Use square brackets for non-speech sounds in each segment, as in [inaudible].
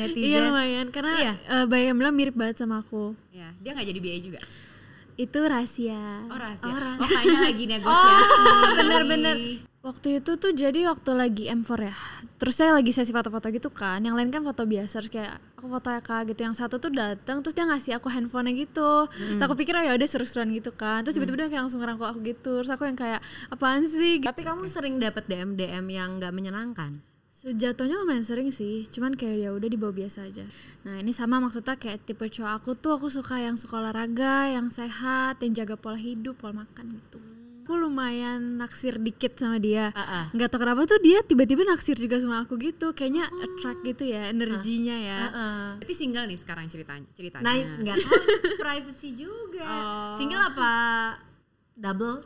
netizen. Iya lumayan karena iya. uh, eh, Bayam lah mirip banget sama aku. Iya, dia nggak jadi BA juga. Itu rahasia. Oh, rahasia. Orang. Oh, kayaknya lagi [laughs] negosiasi. Oh, bener-bener. Waktu itu tuh jadi waktu lagi M4 ya. Terus saya lagi sesi foto-foto gitu kan. Yang lain kan foto biasa terus kayak aku foto ya, Kak gitu. Yang satu tuh datang terus dia ngasih aku handphonenya gitu. Hmm. Terus aku pikir oh ya udah seru-seruan gitu kan. Terus hmm. tiba-tiba hmm. dia kayak langsung ngerangkul aku gitu. Terus aku yang kayak apaan sih? Gitu. Tapi kamu sering dapat DM DM yang nggak menyenangkan? Sejatuhnya lumayan sering sih, cuman kayak ya udah dibawa biasa aja. Nah ini sama maksudnya kayak tipe cowok aku tuh aku suka yang suka olahraga, yang sehat, yang jaga pola hidup, pola makan gitu. Hmm. Aku lumayan naksir dikit sama dia. Uh Gak tau kenapa tuh dia tiba-tiba naksir juga sama aku gitu. Kayaknya uh. attract gitu ya, energinya ya. Uh -uh. Tapi single nih sekarang ceritanya. ceritanya. Nah nggak tahu [laughs] oh, privacy juga. Oh. Single apa double?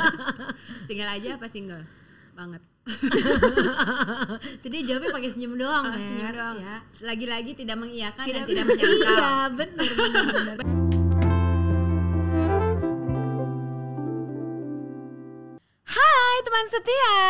[laughs] single aja apa single? banget. [laughs] Tadi jawabnya pakai senyum doang. Oh, senyum doang. Ya. Lagi-lagi tidak mengiyakan tidak, dan tidak menyangkal. [laughs] Iya, benar benar. Hai teman setia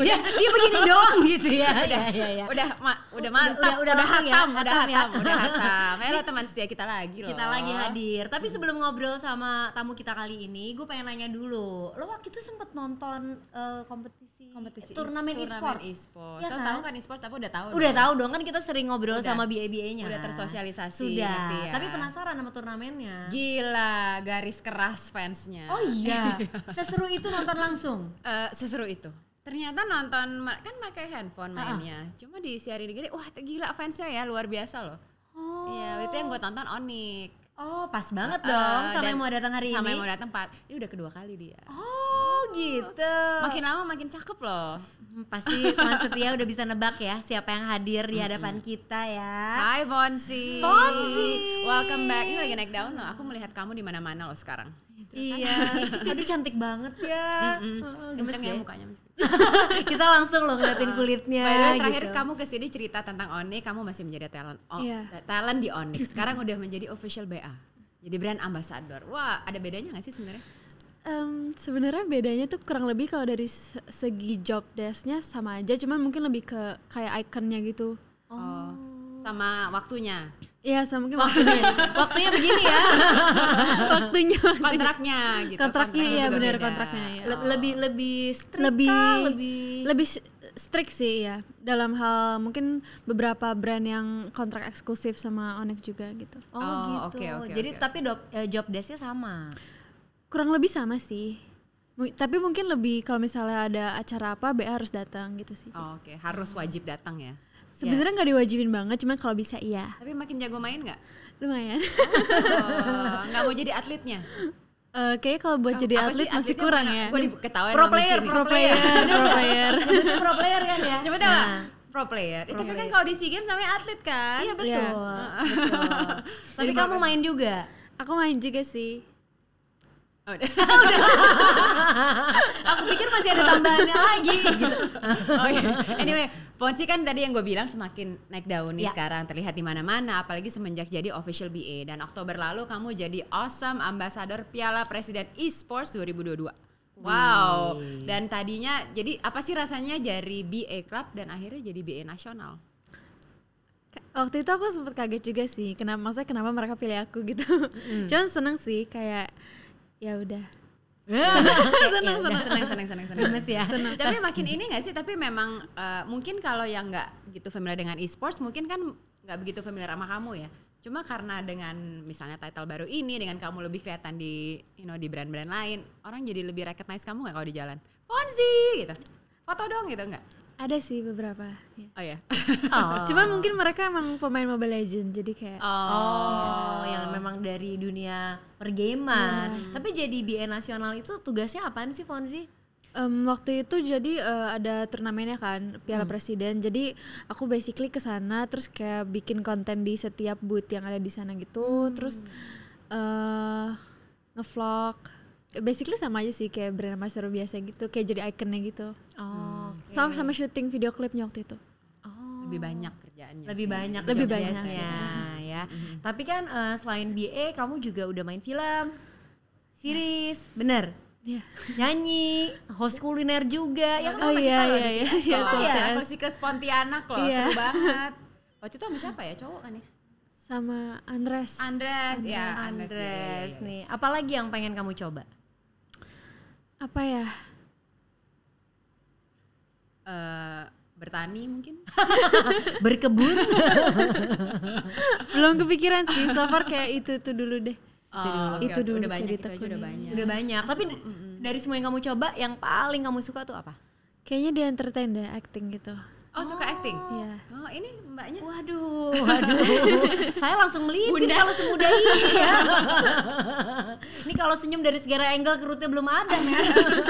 dia dia begini doang gitu ya. Iya, udah ya, ya. udah ma, udah mantap, udah, udah, udah ya, hatam, ya, udah hatam, ya. udah hatam. Ya lo teman setia kita lagi loh. Kita lagi hadir. Tapi hmm. sebelum ngobrol sama tamu kita kali ini, gue pengen nanya dulu. Lo waktu itu sempet nonton uh, kompetisi kompetisi turnamen e-sport. E e-sport. Ya, kan? tahu kan e-sport tapi udah tahu. Udah dong. tahu dong kan kita sering ngobrol udah. sama baba nya Udah tersosialisasi Sudah. Ngerti ya. Tapi penasaran sama turnamennya. Gila, garis keras fansnya. Oh iya. [laughs] seseru itu nonton langsung. Uh, seseru itu? Ternyata nonton kan pakai handphone mainnya. uh Cuma di siarin gini, wah gila fansnya ya luar biasa loh. Iya, oh. itu yang gue tonton Onik. Oh, pas banget uh, dong sama yang mau datang hari sama ini. Sama yang mau datang Pak. Ini udah kedua kali dia. Oh gitu. Makin lama makin cakep loh. [laughs] Pasti Mas Setia udah bisa nebak ya siapa yang hadir di hadapan kita ya. Hai Fonsi. Fonsi. Welcome back. Ini lagi naik daun loh. Aku melihat kamu di mana-mana loh sekarang. Gitu kan? Iya. [laughs] Aduh cantik banget ya. Mm-mm. Ah, ya, ya mukanya. [laughs] kita langsung loh ngeliatin ah. kulitnya. By the way, gitu. terakhir gitu. kamu kesini cerita tentang Onyx, kamu masih menjadi talent oh, yeah. talent di Onyx. Sekarang udah menjadi official BA. Jadi brand ambassador. Wah, ada bedanya gak sih sebenarnya? Um, Sebenarnya bedanya tuh kurang lebih kalau dari segi job desknya sama aja, cuman mungkin lebih ke kayak ikonnya gitu. Oh, sama waktunya. Iya, sama mungkin oh. waktunya. [laughs] waktunya begini ya. [laughs] waktunya, waktunya. Kontraknya gitu. Kontraknya, iya benar kontraknya. Ya. Oh. Lebih lebih strict lebih lebih lebih strict sih ya dalam hal mungkin beberapa brand yang kontrak eksklusif sama Onyx juga gitu. Oh, oh gitu. Okay, okay, Jadi okay. tapi eh, job desknya sama kurang lebih sama sih tapi mungkin lebih kalau misalnya ada acara apa BA harus datang gitu sih oh, oke okay. harus wajib datang ya sebenarnya ya. nggak ya. diwajibin banget cuman kalau bisa iya tapi makin jago main nggak lumayan oh, nggak oh, mau jadi atletnya Uh, kayaknya kalau buat oh, jadi atlet sih, masih kurang ya. Gue diketawain [laughs] pro player, pro player, pro player, pro player kan ya. Coba tau nah. pro player. Pro eh, tapi kan kalau di SEA Games namanya atlet kan? Iya betul. Ya. betul. [laughs] tapi kamu main juga? Aku main juga sih. Oh, udah. [laughs] Oh, [laughs] aku pikir masih ada tambahannya lagi gitu. Oh, iya. Anyway, Ponzi kan tadi yang gue bilang semakin naik daun nih yeah. sekarang terlihat di mana-mana apalagi semenjak jadi official BA dan Oktober lalu kamu jadi awesome ambassador Piala Presiden Esports 2022. Wow. Hmm. Dan tadinya jadi apa sih rasanya dari BA Club dan akhirnya jadi BA nasional? Waktu itu aku sempat kaget juga sih, kenapa maksudnya kenapa mereka pilih aku gitu. Hmm. Cuman seneng sih kayak Ya, [laughs] ya udah seneng, seneng, seneng, seneng, seneng, seneng, seneng, ya. Seneng. [laughs] Tapi makin ini gak sih? Tapi memang uh, mungkin kalau yang nggak gitu familiar dengan e-sports, mungkin kan nggak begitu familiar sama kamu ya. Cuma karena dengan misalnya title baru ini, dengan kamu lebih kelihatan di, you know, di brand-brand lain, orang jadi lebih recognize kamu nggak kalau di jalan? Ponzi gitu, foto dong gitu nggak? Ada sih beberapa. Ya. Oh ya. Oh. Cuma mungkin mereka emang pemain Mobile Legend, jadi kayak oh, oh ya. yang memang dari dunia pergamean. Iya. Yeah. Tapi jadi BE nasional itu tugasnya apaan sih Fonzi? Um, waktu itu jadi uh, ada turnamennya kan Piala hmm. Presiden. Jadi aku basically ke sana terus kayak bikin konten di setiap booth yang ada di sana gitu, hmm. terus uh, ngevlog basically sama aja sih kayak brand ambassador biasa gitu kayak jadi ikonnya gitu oh sama sama syuting video klipnya waktu itu oh. lebih banyak kerjaannya lebih sih. banyak lebih banyak ya ya mm tapi kan uh, selain BA kamu juga udah main film series bener Yeah. nyanyi, host kuliner juga, ya kan oh, iya, kita iya iya iya, gitu. iya, iya, iya, oh, iya, ke Pontianak loh, yeah. seru banget. Waktu itu sama siapa ya, cowok kan ya? Sama Andres. Andres, Andres. ya Andres, Andres ya, ya, ya. nih. Apalagi yang pengen kamu coba? Apa ya? uh, bertani mungkin [laughs] berkebun belum kepikiran sih so far kayak itu itu dulu deh oh, itu okay, dulu udah banyak itu aja udah banyak udah banyak tapi mm -hmm. dari semua yang kamu coba yang paling kamu suka tuh apa kayaknya di entertain deh acting gitu Oh, oh suka ah, acting? Iya. Oh ini mbaknya? Waduh, waduh. [laughs] Saya langsung melihat kalau semudah ini ya. [laughs] ini kalau senyum dari segala angle kerutnya belum ada ya.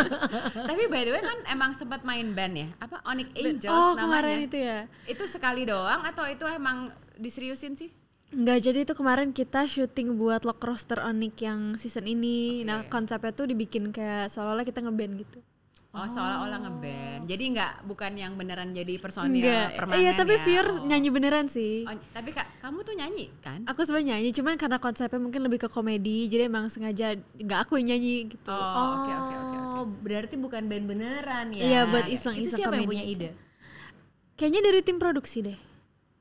[laughs] Tapi by the way kan emang sempat main band ya? Apa Onyx Angels oh, namanya? kemarin itu ya. Itu sekali doang atau itu emang diseriusin sih? Enggak, jadi itu kemarin kita syuting buat Lock Roster Onyx yang season ini. Okay. Nah, konsepnya tuh dibikin kayak seolah-olah kita ngeband gitu. Oh, seolah-olah ngeband. Jadi nggak bukan yang beneran jadi personil Enggak. Iya, permanen Iya, tapi ya. Fear oh. nyanyi beneran sih. Oh, tapi Kak, kamu tuh nyanyi kan? Aku sebenarnya nyanyi, cuman karena konsepnya mungkin lebih ke komedi, jadi emang sengaja nggak aku yang nyanyi gitu. Oh, oke oke oke. Oh, berarti bukan band beneran ya? Iya, buat iseng-iseng komedi. Itu siapa yang punya ide? Kayaknya dari tim produksi deh.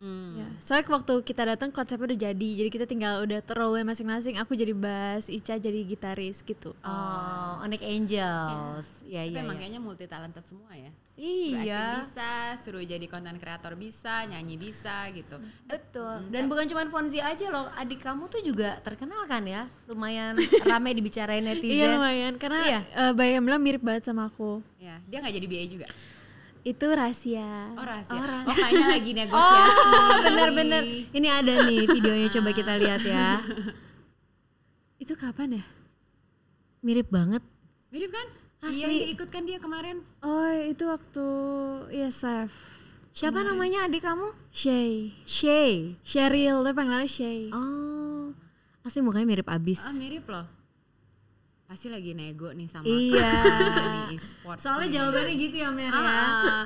Hmm. Ya, soalnya waktu kita datang konsepnya udah jadi, jadi kita tinggal udah role masing-masing. Aku jadi bass, Ica jadi gitaris gitu. Oh, Onic oh, Angels. Ya, ya, Tapi ya, emang ya. kayaknya multi talented semua ya. Iya. Berarti bisa, suruh jadi konten kreator bisa, nyanyi bisa gitu. Betul. Hmm. Dan bukan cuma Fonzi aja loh, adik kamu tuh juga terkenal kan ya? Lumayan [laughs] ramai dibicarain netizen. iya lumayan, karena iya. Uh, eh, Bayamla mirip banget sama aku. Iya, dia nggak jadi BA juga. Itu rahasia. Oh rahasia. Oh, rahasia. oh kayaknya lagi negosiasi. Oh bener-bener. Ini ada nih videonya coba kita ah. lihat ya. [laughs] itu kapan ya? Mirip banget. Mirip kan? Iya, Asli. Iya ikut kan dia kemarin. Oh itu waktu ISF. Iya, Siapa kemarin. namanya adik kamu? Shay. Shay. Sheryl, tapi panggilannya Shay. Oh. Asli mukanya mirip abis. Oh, mirip loh pasti lagi nego nih sama iya. nih e-sport. Soalnya jawabannya gitu ya Mer ya. uh,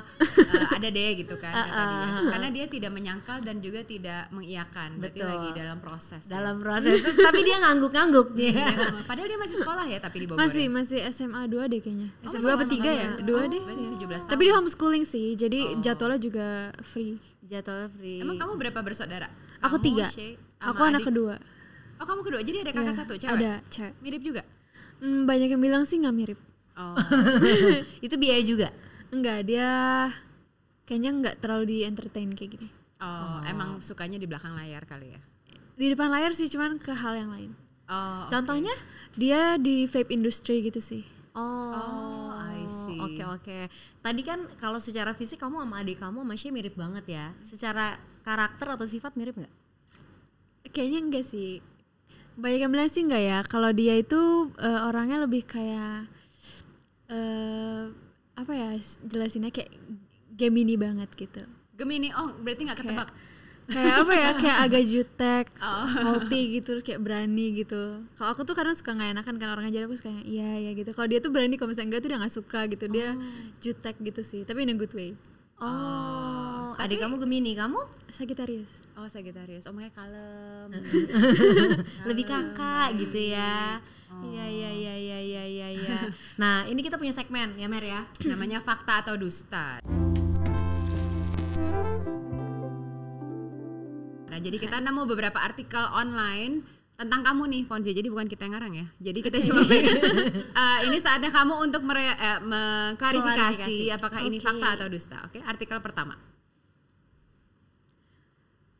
ada deh gitu kan uh, kata dia. Karena dia tidak menyangkal dan juga tidak mengiyakan. Berarti Betul. lagi dalam proses. Ya. Dalam ya. proses. Terus tapi dia ngangguk-ngangguk iya, dia. Padahal dia masih sekolah ya tapi di Bogor. Masih ya? masih SMA 2 deh kayaknya. Oh, SMA 2 apa 3 ya? 2 oh, deh. Iya. Tapi dia homeschooling sih. Jadi oh. jadwalnya juga free. Jadwalnya free. Emang kamu berapa bersaudara? Aku kamu, tiga. aku anak adik. kedua. Oh kamu kedua, jadi ada kakak yeah, satu cewek? Ada, cewek. Mirip juga? Hmm, banyak yang bilang sih nggak mirip. Oh. [laughs] itu biaya juga? Enggak, dia kayaknya nggak terlalu di entertain kayak gini. Oh, oh, emang sukanya di belakang layar kali ya? Di depan layar sih, cuman ke hal yang lain. Oh, okay. Contohnya? Dia di vape industry gitu sih. Oh, oh I see. Oke okay, oke. Okay. Tadi kan kalau secara fisik kamu sama adik kamu masih mirip banget ya. Secara karakter atau sifat mirip nggak? Kayaknya enggak sih banyak yang bilang sih enggak ya, kalau dia itu uh, orangnya lebih kayak uh, apa ya jelasinnya kayak Gemini banget gitu. Gemini, oh berarti nggak ketebak. Kayak, apa ya, kayak [laughs] agak jutek, oh. salty gitu, kayak berani gitu. Kalau aku tuh karena suka nggak enakan kan orangnya jadi aku suka iya ya gitu. Kalau dia tuh berani, kalau misalnya enggak tuh dia nggak suka gitu, dia oh. jutek gitu sih. Tapi in a good way. Oh adik kamu Gemini, kamu? Sagittarius. Oh, Sagittarius. omongnya kalem. [laughs] Lebih kakak gitu ya. Iya, iya oh. iya iya iya iya iya. Ya. nah, ini kita punya segmen ya, Mer ya. [clears throat] Namanya fakta atau dusta. Nah, jadi kita nemu beberapa artikel online tentang kamu nih Fonzie, jadi bukan kita yang ngarang ya jadi kita cuma [laughs] pengen uh, ini saatnya kamu untuk mere, eh, mengklarifikasi apakah okay. ini fakta atau dusta oke okay? artikel pertama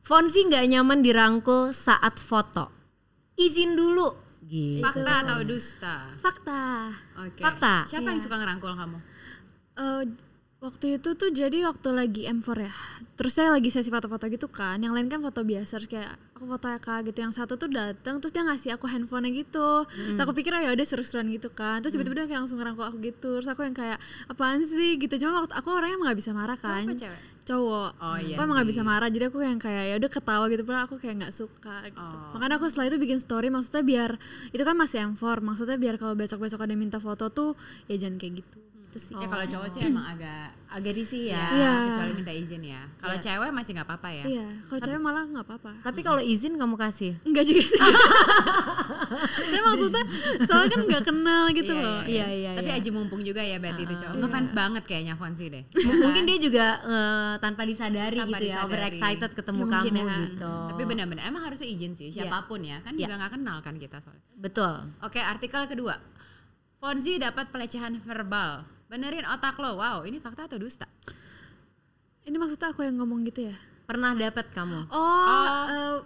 Fonzi nggak nyaman dirangkul saat foto. Izin dulu. Gitu. Fakta atau dusta? Fakta. Okay. Fakta. Siapa yeah. yang iya. suka ngerangkul kamu? Uh, waktu itu tuh jadi waktu lagi M4 ya. Terus saya lagi sesi foto-foto gitu kan. Yang lain kan foto biasa terus kayak aku foto kak gitu. Yang satu tuh datang terus dia ngasih aku handphonenya gitu. Hmm. Terus aku pikir oh, ya udah seru-seruan gitu kan. Terus hmm. tiba-tiba hmm. kayak langsung ngerangkul aku gitu. Terus aku yang kayak apaan sih gitu. Cuma waktu aku orangnya nggak bisa marah kan. Cuma cewek? cowok oh, iya aku emang gak bisa marah jadi aku yang kayak ya udah ketawa gitu pula aku kayak nggak suka gitu oh. makanya aku setelah itu bikin story maksudnya biar itu kan masih M4 maksudnya biar kalau besok besok ada minta foto tuh ya jangan kayak gitu gitu sih. Ya oh. kalau cowok sih hmm. emang agak agak risih ya, ya. kecuali minta izin ya. Kalau yeah. cewek masih nggak apa-apa ya. Iya, kalau cewek malah nggak apa-apa. Tapi hmm. kalau izin kamu kasih? Enggak juga sih. Saya [laughs] maksudnya soalnya kan nggak kenal gitu yeah, loh. Iya, iya. iya. iya tapi aja mumpung juga ya uh, itu ah, cowok. Ngefans banget kayaknya Fonsi deh. [laughs] Mungkin dia juga uh, tanpa disadari tanpa gitu ya, disadari. ya, excited ketemu ya, kamu ya. gitu. Hmm, tapi benar-benar emang harusnya izin sih siapapun ya, kan juga nggak kenal kan kita soalnya. Betul. Oke, artikel kedua. Fonzi dapat pelecehan verbal benerin otak lo wow ini fakta atau dusta ini maksudnya aku yang ngomong gitu ya pernah dapat kamu oh, oh. Uh,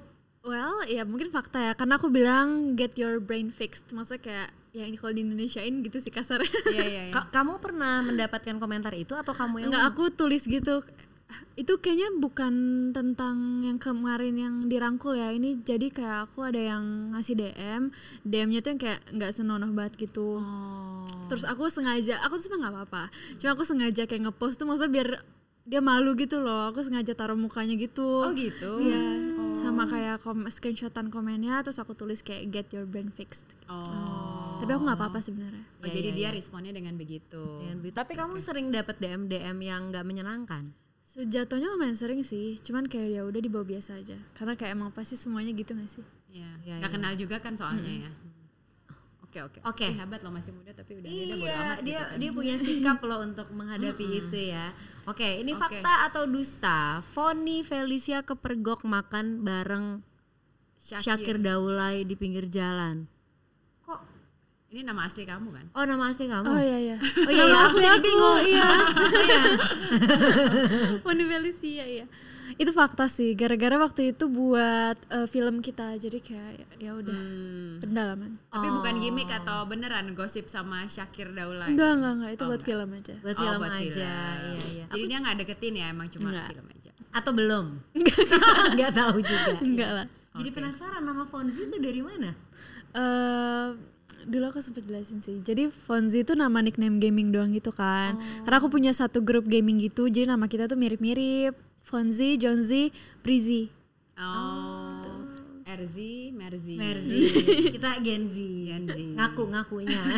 well ya mungkin fakta ya karena aku bilang get your brain fixed maksudnya kayak ya ini kalau di Indonesiain gitu sih kasar Iya, iya, iya. [laughs] Kamu pernah mendapatkan komentar itu atau kamu yang Enggak, aku tulis gitu itu kayaknya bukan tentang yang kemarin yang dirangkul ya ini jadi kayak aku ada yang ngasih DM DM-nya tuh yang kayak nggak senonoh banget gitu oh. terus aku sengaja aku tuh sebenarnya nggak apa-apa cuma aku sengaja kayak ngepost tuh maksudnya biar dia malu gitu loh aku sengaja taruh mukanya gitu oh gitu ya oh. sama kayak kom screenshotan komennya terus aku tulis kayak get your brain fixed oh, oh. tapi aku nggak apa-apa sebenarnya oh ya, jadi ya, dia ya. responnya dengan begitu dengan begitu tapi okay. kamu sering dapat DM DM yang nggak menyenangkan Sejatuhnya lumayan sering sih, cuman kayak ya udah dibawa biasa aja. Karena kayak emang pasti semuanya gitu gak sih? Iya. Ya, gak ya. kenal juga kan soalnya hmm. ya. Oke oke. Oke. Hebat loh masih muda tapi udah iya, dia amat dia, gitu kan. dia punya sikap loh untuk menghadapi -hmm. itu ya. Oke, okay, ini okay. fakta atau dusta? Foni Felicia kepergok makan bareng Syakir, Syakir Daulay di pinggir jalan. Ini nama asli kamu kan? Oh nama asli kamu? Oh iya iya. Oh iya, [laughs] nama iya. asli aku bingung. Iya. [laughs] iya. [laughs] Moni Felicia iya. Itu fakta sih. Gara-gara waktu itu buat uh, film kita jadi kayak ya udah hmm. pendalaman. Tapi oh. bukan gimmick atau beneran gosip sama Syakir Daulah? Enggak enggak enggak itu oh, buat enggak. film aja. Oh, buat oh, film buat aja. Iya iya. Jadi aku, dia nggak deketin ya emang cuma enggak. film aja. Atau belum? Enggak tahu juga. Enggak lah. Jadi okay. penasaran nama Fonzi itu dari mana? Uh, dulu aku sempat jelasin sih. Jadi Fonzi itu nama nickname gaming doang gitu kan. Oh. Karena aku punya satu grup gaming gitu, jadi nama kita tuh mirip-mirip. Fonzi, Jonzi, Prizi. Oh. oh. RZ, Merzi. Merzi. [laughs] kita Gen Z. Gen Ngaku ngakunya. [laughs]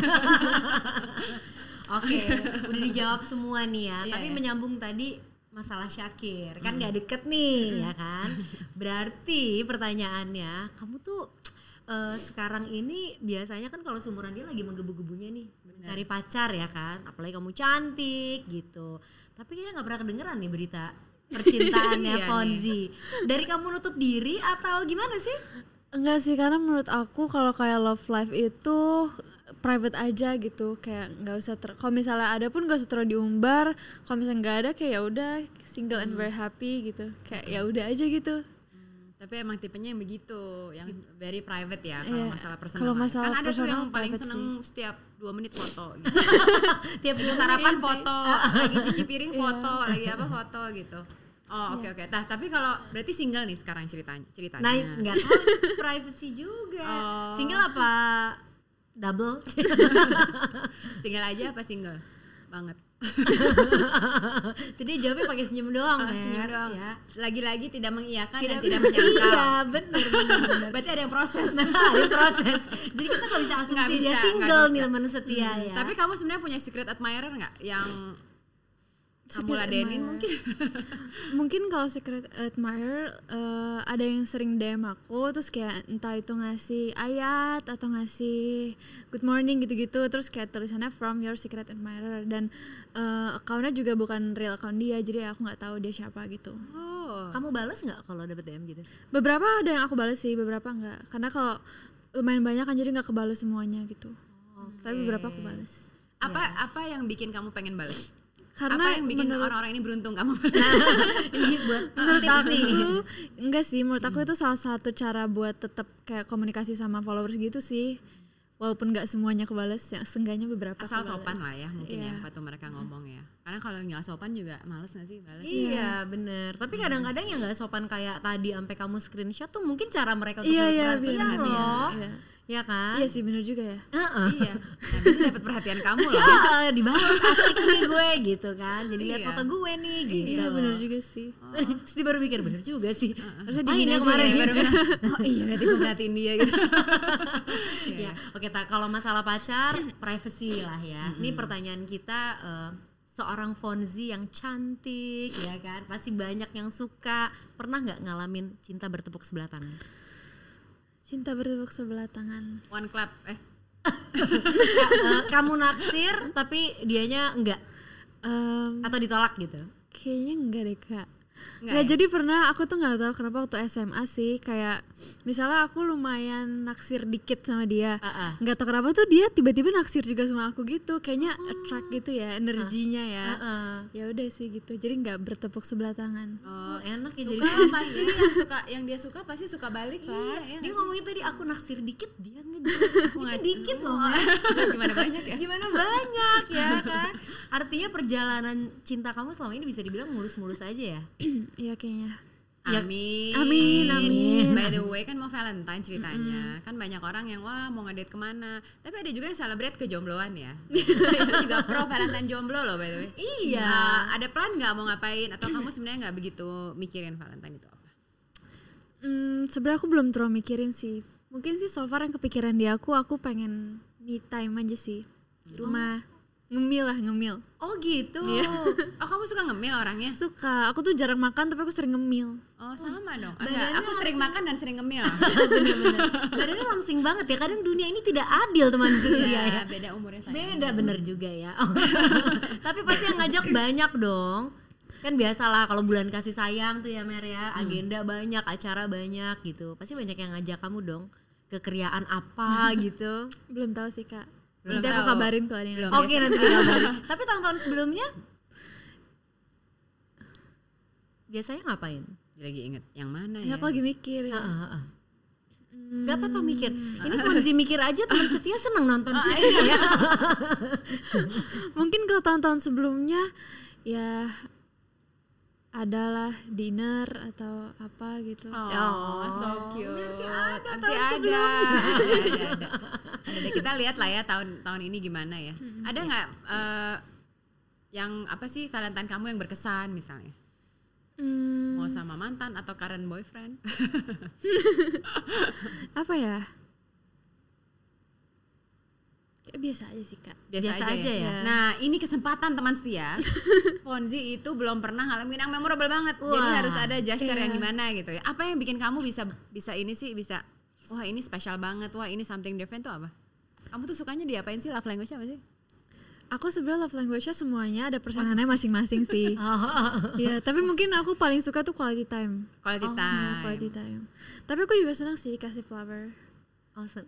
Oke, okay, udah dijawab semua nih ya. Yeah, Tapi iya. menyambung tadi masalah Syakir, kan hmm. nggak mm. deket nih, mm. ya kan? Berarti pertanyaannya, kamu tuh uh, sekarang ini biasanya kan kalau seumuran dia lagi menggebu-gebunya nih Bener. cari pacar ya kan apalagi kamu cantik gitu tapi kayaknya nggak pernah kedengeran nih berita percintaannya [laughs] iya Fonzi dari kamu nutup diri atau gimana sih enggak sih karena menurut aku kalau kayak love life itu private aja gitu kayak nggak usah ter kalau misalnya ada pun gak usah terlalu diumbar kalau misalnya nggak ada kayak ya udah single and hmm. very happy gitu kayak ya udah aja gitu tapi emang tipenya yang begitu yang gitu. very private ya kalau iya. masalah personal kalau masalah kan ada tuh yang paling seneng sih. setiap dua menit foto [laughs] gitu. tiap lagi iya sarapan foto lagi cuci piring iya. foto lagi apa foto gitu Oh oke oke. Okay, nah, tapi kalau berarti single nih sekarang ceritanya ceritanya. Nah nggak tahu [laughs] privacy juga. Oh. Single apa double? [laughs] single aja apa single? banget. [laughs] Jadi jawabnya pakai senyum doang. Oh, senyum ya. doang. Ya. Lagi-lagi tidak mengiyakan dan tidak menyangkal. [laughs] Iya, benar benar. Berarti ada yang proses. [laughs] Nah, ada yang proses. Jadi kita nggak bisa asumsi gak bisa, dia single nih setia hmm. ya. Tapi kamu sebenarnya punya secret admirer nggak yang kamu Denin mungkin [laughs] mungkin kalau secret admirer uh, ada yang sering DM aku terus kayak entah itu ngasih ayat atau ngasih good morning gitu-gitu terus kayak tulisannya from your secret admirer dan uh, accountnya juga bukan real account dia jadi aku nggak tahu dia siapa gitu oh. kamu balas nggak kalau dapet DM gitu beberapa ada yang aku balas sih beberapa nggak karena kalau lumayan banyak kan jadi nggak kebalas semuanya gitu okay. Oh, tapi beberapa aku balas apa ya. apa yang bikin kamu pengen balas karena apa yang bikin orang-orang ini beruntung kamu [laughs] ini iya, buat [laughs] menurut aku [laughs] enggak sih menurut aku hmm. itu salah satu cara buat tetap kayak komunikasi sama followers gitu sih walaupun nggak semuanya kebales ya seenggaknya beberapa asal kebales. sopan lah ya mungkin yeah. ya iya. waktu mereka ngomong ya karena kalau nggak sopan juga males nggak sih balas iya ya. bener tapi hmm. kadang-kadang yang nggak sopan kayak tadi sampai kamu screenshot tuh mungkin cara mereka untuk yeah, iya, yeah, bener, loh ya kan iya sih benar juga ya uh -uh. iya nah, dapat perhatian kamu Heeh, uh, dibalas asik nih gue gitu kan jadi lihat iya. foto gue nih iya, gitu iya benar juga sih Uh. [laughs] terus baru mikir benar juga sih uh -uh. main kemarin ya, baru [laughs] oh iya berarti gue perhatiin dia gitu yeah. [laughs] ya iya. oke tak kalau masalah pacar privacy lah ya ini mm -hmm. pertanyaan kita uh, seorang Fonzi yang cantik ya kan pasti banyak yang suka pernah nggak ngalamin cinta bertepuk sebelah tangan Cinta bertepuk sebelah tangan. One clap, eh. [laughs] eh kamu naksir tapi dianya enggak. Um, Atau ditolak gitu? Kayaknya enggak deh kak. Nggak ya. jadi pernah aku tuh nggak tahu kenapa waktu SMA sih kayak misalnya aku lumayan naksir dikit sama dia uh-uh. nggak tahu kenapa tuh dia tiba-tiba naksir juga sama aku gitu kayaknya uh-huh. attract gitu ya energinya uh. ya uh huh ya udah sih gitu jadi nggak bertepuk sebelah tangan oh enak ya suka [laughs] pasti iya. yang suka yang dia suka pasti suka balik lah iya, ya, dia ngomongin tadi aku naksir dikit dia nggak aku dikit loh [laughs] gimana banyak ya gimana banyak ya kan artinya perjalanan cinta kamu selama ini bisa dibilang mulus-mulus aja ya [clears throat] Iya kayaknya. Iya. Amin. amin. Amin, By the way kan mau Valentine ceritanya. Mm -hmm. Kan banyak orang yang wah mau ngedate kemana. Tapi ada juga yang celebrate kejombloan ya. [laughs] Itu juga pro Valentine jomblo loh by the way. Iya. Nah, ada plan nggak mau ngapain atau kamu sebenarnya nggak begitu mikirin Valentine itu apa? Hmm, sebenarnya aku belum terlalu mikirin sih. Mungkin sih so far yang kepikiran di aku aku pengen me time aja sih. Di oh. rumah. Oh ngemil lah ngemil oh gitu iya. [laughs] oh kamu suka ngemil orangnya suka aku tuh jarang makan tapi aku sering ngemil oh sama dong enggak aku langsing. sering makan dan sering ngemil bener-bener [laughs] badannya langsing banget ya kadang dunia ini tidak adil teman dunia ya, ya iya. beda umurnya saya beda bener juga ya [laughs] tapi pasti yang ngajak banyak dong kan biasalah kalau bulan kasih sayang tuh ya Mer ya hmm. agenda hmm. banyak acara banyak gitu pasti banyak yang ngajak kamu dong kekeriaan apa gitu belum tahu sih kak belum nanti aku tahu. kabarin tuh ada yang Oke okay, nanti Tapi tahun-tahun sebelumnya biasanya ngapain? Lagi inget yang mana ya? Aku lagi mikir ya. Hmm. Gak apa-apa mikir. Ini Fonzi mikir aja teman setia seneng nonton oh, iya. [laughs] Mungkin kalau tahun-tahun sebelumnya ya adalah dinner atau apa gitu. Oh, oh so cute. nanti ada Nanti [laughs] ada. ada, ada, [laughs] iya, iya. ada. Kita lihat lah ya tahun tahun ini gimana ya. Hmm, ada iya. nggak ya. uh, yang apa sih Valentine kamu yang berkesan misalnya? Hmm. Mau sama mantan atau current boyfriend? [laughs] apa ya? Eh, biasa aja sih kak biasa, biasa aja, ya? aja ya? ya nah ini kesempatan teman setia Ponzi [laughs] itu belum pernah ngalamin yang memorable banget Wah, jadi harus ada gesture iya. yang gimana gitu ya apa yang bikin kamu bisa bisa ini sih bisa Wah ini spesial banget, wah ini something different tuh apa? Kamu tuh sukanya diapain sih love language apa sih? aku sebenarnya love language-nya semuanya ada persenannya masing-masing sih. [laughs] Oh. Iya, tapi mungkin aku paling suka tuh quality time. Quality oh, iya, time. quality time. Tapi aku juga senang sih kasih flower. Oh, apa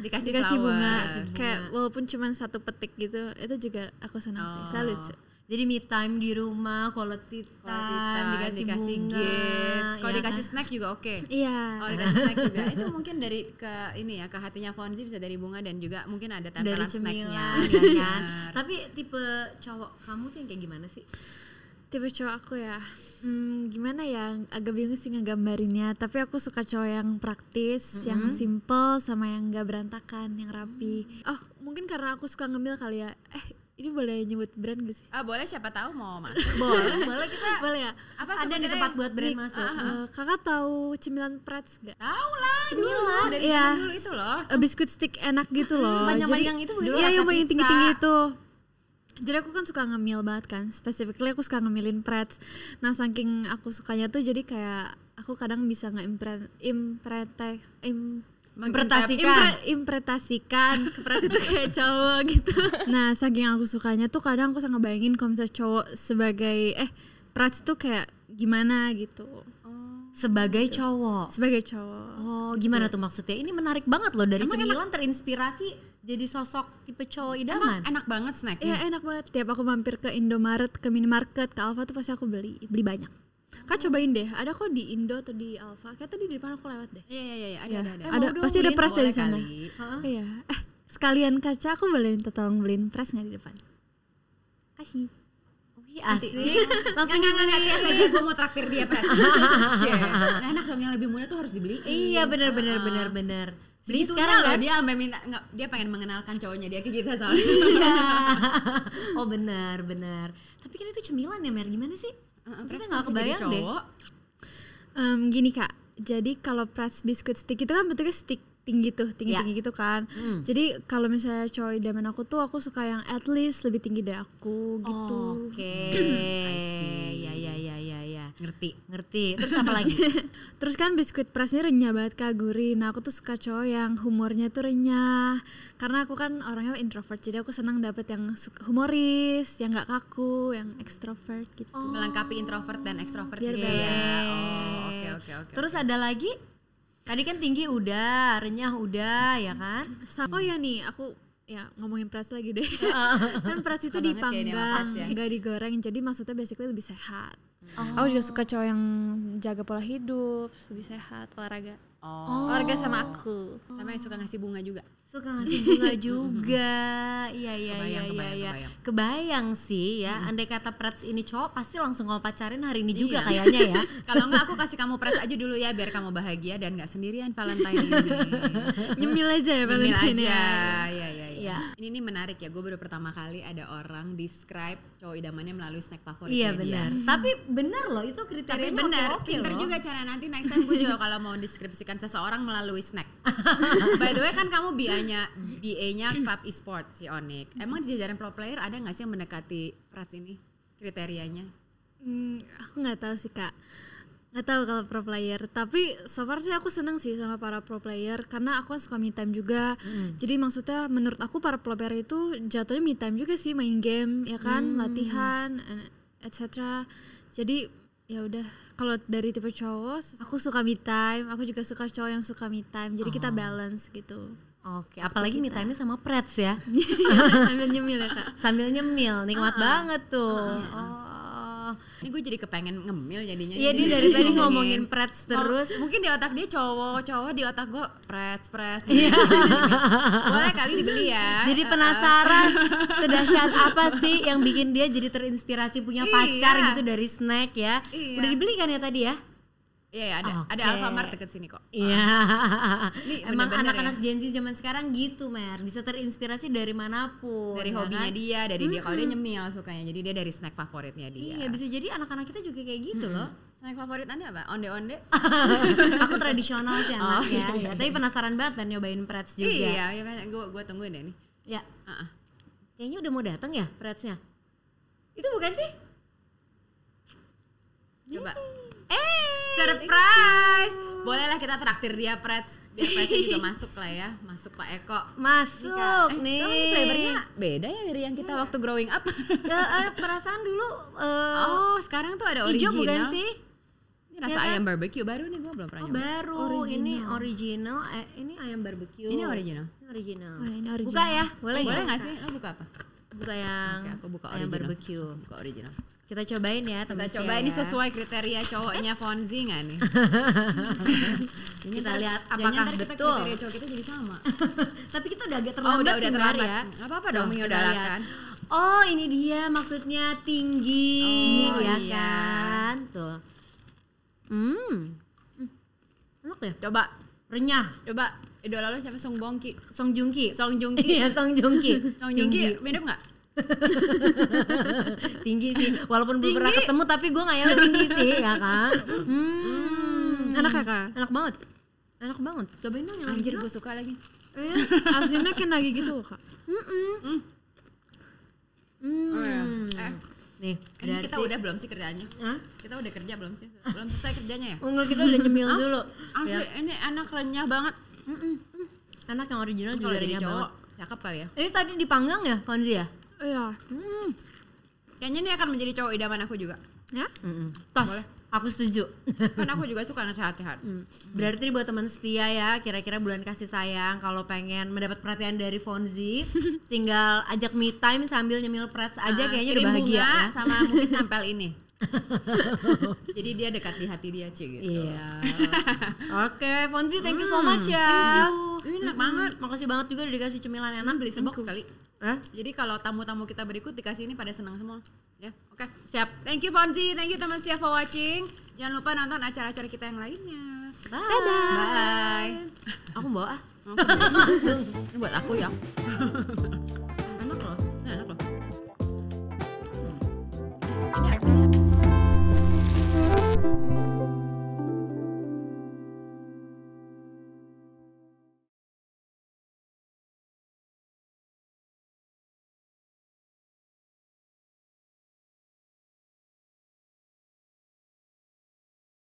dikasih, dikasih, dikasih bunga kayak walaupun cuma satu petik gitu itu juga aku senang oh. sih salut jadi me time di rumah, quality time, quality time dikasih, dikasih bunga, gifts, kalau ya dikasih kan? snack juga oke. Okay. Iya. oh dikasih snack juga itu [laughs] mungkin dari ke ini ya ke hatinya Fonzi bisa dari bunga dan juga mungkin ada tempelan snacknya. Ya kan? Iya. Tapi tipe cowok kamu tuh yang kayak gimana sih? tipe cowok aku ya hmm, gimana ya agak bingung sih ngegambarinnya tapi aku suka cowok yang praktis mm -hmm. yang simple sama yang gak berantakan yang rapi mm. oh mungkin karena aku suka ngemil kali ya eh ini boleh nyebut brand gak sih? Ah boleh siapa tahu mau masuk. [laughs] boleh, boleh kita. boleh ya. Apa ada di tempat buat brand masuk? Uh uh, kakak tahu cemilan Pretz gak? Tahu lah. Cemilan. Dari iya. dulu itu loh. Eh, biskuit stick enak gitu loh. banyak hmm, yang itu Iya, iya yang paling tinggi-tinggi itu jadi aku kan suka ngemil banget kan spesifiknya aku suka ngemilin prets. nah saking aku sukanya tuh jadi kayak aku kadang bisa nggak impretasikan impretasikan im kepres itu kayak cowok [laughs] gitu nah saking aku sukanya tuh kadang aku sangat bayangin kalau misalnya cowok sebagai eh prats tuh kayak gimana gitu sebagai cowok sebagai cowok oh gimana gitu. tuh maksudnya ini menarik banget loh dari cemilan terinspirasi jadi sosok tipe cowok idaman enak banget snacknya iya enak banget tiap aku mampir ke Indomaret ke minimarket ke Alfa tuh pasti aku beli beli banyak Kak oh. cobain deh, ada kok di Indo atau di Alfa. Kayak tadi di depan aku lewat deh. Iya iya iya, iya. iya. ada ada ada. ada pasti ada press dari sana. Iya. Eh, sekalian kaca aku boleh minta tolong beliin press nggak di depan? Kasih asik. Langsung nggak nggak tes sih, gue mau traktir dia berarti. [laughs] Nah, enak dong yang lebih muda tuh harus dibeli. Iya benar benar ah, ah. benar benar. Beli sekarang loh kan? dia sampai minta nggak dia pengen mengenalkan cowoknya dia ke kita soalnya. Iya. [laughs] oh benar benar. Tapi kan itu cemilan ya Mer gimana sih? Ah, Saya Kita nggak kebayang deh. Um, gini kak, jadi kalau press biscuit stick itu kan bentuknya stick tinggi tuh tinggi ya. tinggi yeah. gitu kan mm. jadi kalau misalnya cowok damen aku tuh aku suka yang at least lebih tinggi dari aku gitu oh, oke okay. [clears throat] ya ya ya ya ya ngerti ngerti terus apa lagi [laughs] terus kan biskuit presnya renyah banget kak gurih nah aku tuh suka cowok yang humornya tuh renyah karena aku kan orangnya introvert jadi aku senang dapet yang humoris yang gak kaku yang ekstrovert gitu oh. melengkapi introvert dan ekstrovert Biar gitu ya. oh, oke oke oke terus ada lagi Tadi kan tinggi udah, renyah udah ya kan? oh ya nih, aku ya ngomongin pras lagi deh. [laughs] Ah. kan pras itu dipanggang, ya. nggak digoreng. Jadi maksudnya basically lebih sehat. Oh. Aku juga oh. suka cowok yang jaga pola hidup, lebih sehat, olahraga. Oh. Olahraga sama aku. Sama yang suka ngasih bunga juga suka ngasih bunga [laughs] juga iya iya iya iya ya. kebayang sih ya andai kata prats ini cowok pasti langsung kamu pacarin hari ini juga iya. kayaknya ya [laughs] kalau enggak aku kasih kamu prats aja dulu ya biar kamu bahagia dan nggak sendirian Valentine ini [laughs] nyemil aja ya Valentine nyemil aja ya ya ya, ya. ini, ini menarik ya gue baru pertama kali ada orang describe cowok idamannya melalui snack favorit iya benar dia. Hmm. tapi benar loh itu kriterianya tapi benar pinter juga cara nanti next time gue juga kalau mau deskripsikan seseorang melalui snack by the way kan kamu bi BA-nya BA-nya Club Esports si Onik. Mm-hmm. Emang di jajaran pro player ada nggak sih yang mendekati Pras ini kriterianya? Hmm, aku nggak tahu sih kak. Nggak tahu kalau pro player, tapi so far sih aku seneng sih sama para pro player karena aku suka me time juga. Hmm. Jadi maksudnya menurut aku para pro player itu jatuhnya me time juga sih main game ya kan, hmm. latihan eh, etc. Jadi ya udah kalau dari tipe cowok aku suka me time aku juga suka cowok yang suka me time jadi oh. kita balance gitu Oke, apalagi me time-nya sama Preds ya. [laughs] Sambil nyemil ya, Kak. Sambil nyemil, nikmat uh banget tuh. Uh -uh. Oh. Ini gue jadi kepengen ngemil jadinya. Iya dia dari tadi [laughs] ngomongin prets oh, terus. Oh, mungkin di otak dia cowok, cowok di otak gue prets prets. Boleh kali dibeli ya. Jadi penasaran [laughs] sedahsyat apa sih yang bikin dia jadi terinspirasi punya iya. pacar iya. gitu dari snack ya. Iya. Udah dibeli kan ya tadi ya? Iya, yeah, ada okay. ada Alfamart deket sini kok. Iya. Yeah. Uh. [laughs] Emang anak-anak ya. Gen Z zaman sekarang gitu, Mer. Bisa terinspirasi dari manapun. Dari ya hobinya kan? dia, dari mm -hmm. dia kalau dia nyemil sukanya. Jadi dia dari snack favoritnya dia. Iya, bisa jadi anak-anak kita juga kayak gitu mm -hmm. loh. Snack favorit Anda apa? Onde-onde? [laughs] Aku tradisional sih anaknya. Oh, ya. iya, iya. Ya, tapi iya. penasaran banget dan nyobain Prats juga. Iya, iya gue iya, iya. gue tungguin deh nih. Ya. Uh -uh. Kayaknya udah mau datang ya Pratsnya. Itu bukan sih? Coba. Eh, surprise. Bolehlah kita traktir dia Prets. Biar Pretsnya juga [laughs] masuk lah ya, masuk Pak Eko. Masuk eh, nih. flavornya beda ya dari yang kita yeah. waktu growing up. ya, eh, perasaan dulu uh, Oh, sekarang tuh ada original. Hijau bukan sih? Ini rasa ya kan? ayam barbeque baru nih gue belum pernah oh, baru original. ini original eh, ini ayam barbeque. Ini original. Ini original. Oh, ini original. Buka ya, boleh. Oh, boleh ya? nggak sih? Lo buka apa? Buka yang Oke, aku buka ayam barbecue. Buka original. Kita cobain ya teman Kita coba ya. ini sesuai kriteria cowoknya Fonzi nggak nih? [laughs] kita, kita lihat apakah kita betul. Kriteria cowok kita jadi sama. [laughs] Tapi kita udah agak terlambat oh, udah, sih udah terlambat ya. nggak apa-apa dong udah lihat kan. Oh ini dia maksudnya tinggi oh, ya iya. kan? Tuh. Hmm. hmm. Enak ya? Coba renyah. Coba idola lo siapa Song Bongki? Song Jungki. Song Jungki. [laughs] Iya, Song Jungki. Song Jungki mirip nggak? [laughs] tinggi sih walaupun belum pernah ketemu tapi gue ngayalnya tinggi sih ya kak hmm. hmm. enak ya enak banget enak banget cobain dong yang anjir gue suka lagi eh, [laughs] asinnya kayak lagi gitu kak Hmm. Hmm. Oh, iya. eh. Nih, kita udah belum sih kerjanya. Kita udah kerja belum sih? Belum selesai kerjanya ya? Enggak, kita udah nyemil dulu. Asli, ah, ya. ini enak renyah banget. Mm -mm. Enak yang original juga renyah banget. Cakep kali ya? Ini tadi dipanggang ya, Konzi ya? Iya. Hmm. Kayaknya ini akan menjadi cowok idaman aku juga. Ya? Mm -mm. Tos. Boleh. Aku setuju. Kan aku juga suka nasihat-nasihat. Hmm. Berarti ini buat teman setia ya, kira-kira bulan kasih sayang kalau pengen mendapat perhatian dari Fonzi, [laughs] tinggal ajak me time sambil nyemil prats aja nah, kayaknya udah bahagia ya. sama mungkin tempel ini. [laughs] Jadi dia dekat di hati dia cie gitu. Iya. [laughs] Oke, okay, Fonzi thank you so hmm, much ya. Thank you. enak banget. Makasih banget juga udah dikasih cemilan enak. Beli sembok sekali. Hah? Jadi kalau tamu-tamu kita berikut dikasih ini pada senang semua. Ya, oke. Okay. Siap. Thank you Fonzi, thank you teman siap for watching. Jangan lupa nonton acara-acara kita yang lainnya. Bye. Dadah. Bye. [laughs] Ah. [laughs] Aku bawa ini buat aku ya. [laughs] enak loh. Nah, enak loh. Hmm. Ini ya?